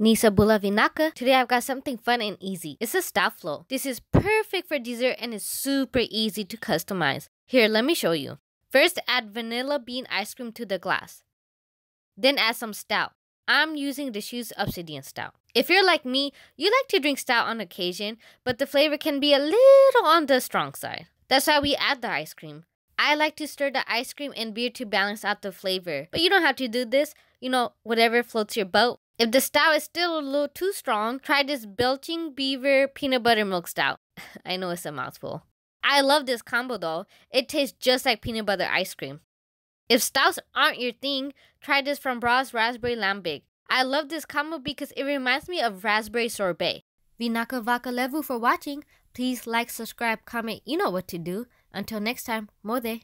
Nisa Bulavinaka. Today I've got something fun and easy. It's a flow. This is perfect for dessert and is super easy to customize. Here, let me show you. First, add vanilla bean ice cream to the glass. Then add some stout. I'm using the Shoes Obsidian Stout. If you're like me, you like to drink stout on occasion, but the flavor can be a little on the strong side. That's why we add the ice cream. I like to stir the ice cream and beer to balance out the flavor, but you don't have to do this. You know, whatever floats your boat. If the stout is still a little too strong, try this Belching Beaver Peanut Butter Milk Stout. I know it's a mouthful. I love this combo though. It tastes just like peanut butter ice cream. If stouts aren't your thing, try this from Bra's Raspberry Lambic. I love this combo because it reminds me of raspberry sorbet. Vinaka Vaka Levu for watching. Please like, subscribe, comment, you know what to do. Until next time, mode.